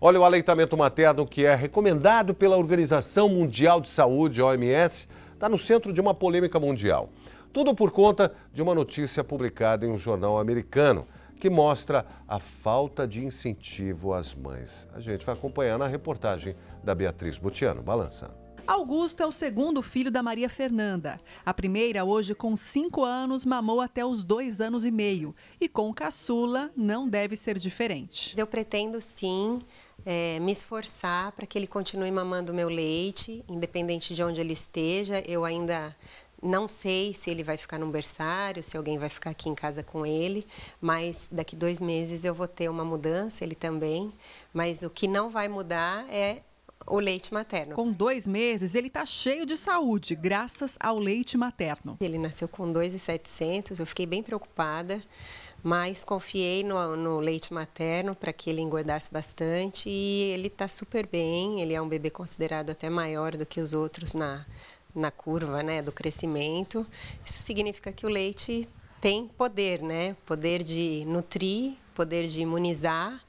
Olha, o aleitamento materno, que é recomendado pela Organização Mundial de Saúde, OMS, está no centro de uma polêmica mundial. Tudo por conta de uma notícia publicada em um jornal americano que mostra a falta de incentivo às mães. A gente vai acompanhar na reportagem da Beatriz Butiano. Balança. Augusto é o segundo filho da Maria Fernanda. A primeira, hoje com 5 anos, mamou até os 2 anos e meio. E com caçula, não deve ser diferente. Eu pretendo sim é, me esforçar para que ele continue mamando meu leite, independente de onde ele esteja. Eu ainda não sei se ele vai ficar num berçário, se alguém vai ficar aqui em casa com ele, mas daqui dois meses eu vou ter uma mudança, ele também. Mas o que não vai mudar é o leite materno. Com dois meses, ele está cheio de saúde, graças ao leite materno. Ele nasceu com 2,700, eu fiquei bem preocupada mas confiei no, no leite materno para que ele engordasse bastante e ele está super bem. Ele é um bebê considerado até maior do que os outros na, na curva né, do crescimento. Isso significa que o leite tem poder, né? Poder de nutrir, poder de imunizar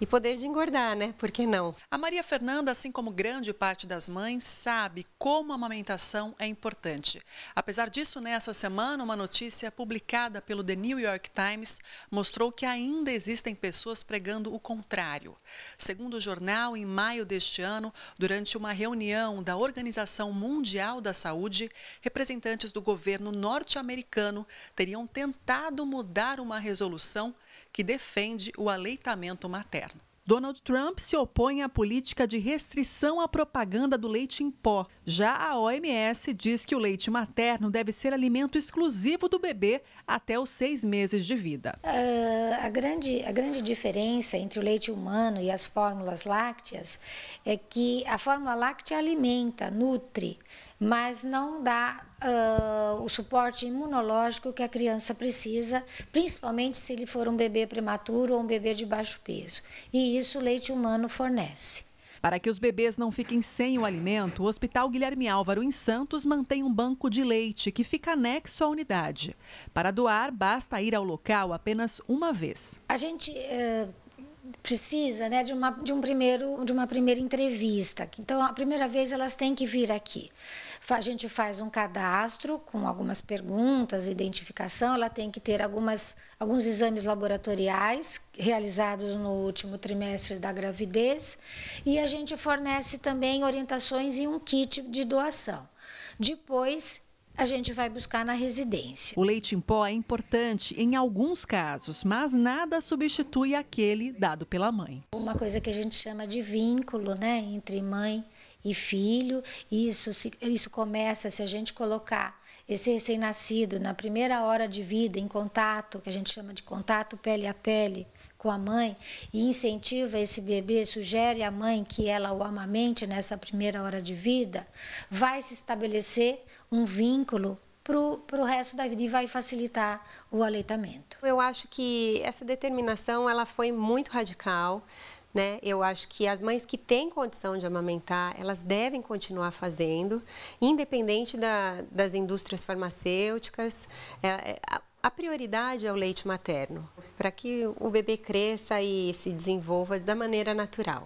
e poder de engordar, né? Por que não? A Maria Fernanda, assim como grande parte das mães, sabe como a amamentação é importante. Apesar disso, nessa semana, uma notícia publicada pelo The New York Times mostrou que ainda existem pessoas pregando o contrário. Segundo o jornal, em maio deste ano, durante uma reunião da Organização Mundial da Saúde, representantes do governo norte-americano teriam tentado mudar uma resolução que defende o aleitamento materno. Donald Trump se opõe à política de restrição à propaganda do leite em pó. Já a OMS diz que o leite materno deve ser alimento exclusivo do bebê até os seis meses de vida. Uh, a, grande, a grande diferença entre o leite humano e as fórmulas lácteas é que a fórmula láctea alimenta, nutre, mas não dá uh, o suporte imunológico que a criança precisa, principalmente se ele for um bebê prematuro ou um bebê de baixo peso. E isso o leite humano fornece. Para que os bebês não fiquem sem o alimento, o Hospital Guilherme Álvaro em Santos mantém um banco de leite que fica anexo à unidade. Para doar, basta ir ao local apenas uma vez. A gente uh, precisa né, de, uma, de, um primeiro, de uma primeira entrevista. Então, a primeira vez elas têm que vir aqui. A gente faz um cadastro com algumas perguntas, identificação, ela tem que ter algumas, alguns exames laboratoriais realizados no último trimestre da gravidez e a gente fornece também orientações e um kit de doação. Depois, a gente vai buscar na residência. O leite em pó é importante em alguns casos, mas nada substitui aquele dado pela mãe. Uma coisa que a gente chama de vínculo, né, entre mãe e filho, isso isso começa se a gente colocar esse recém-nascido na primeira hora de vida em contato, que a gente chama de contato pele a pele, com a mãe e incentiva esse bebê, sugere à mãe que ela o amamente nessa primeira hora de vida, vai se estabelecer um vínculo para o resto da vida e vai facilitar o aleitamento. Eu acho que essa determinação ela foi muito radical. Né? Eu acho que as mães que têm condição de amamentar, elas devem continuar fazendo, independente da, das indústrias farmacêuticas. É, é a, a prioridade é o leite materno para que o bebê cresça e se desenvolva da maneira natural.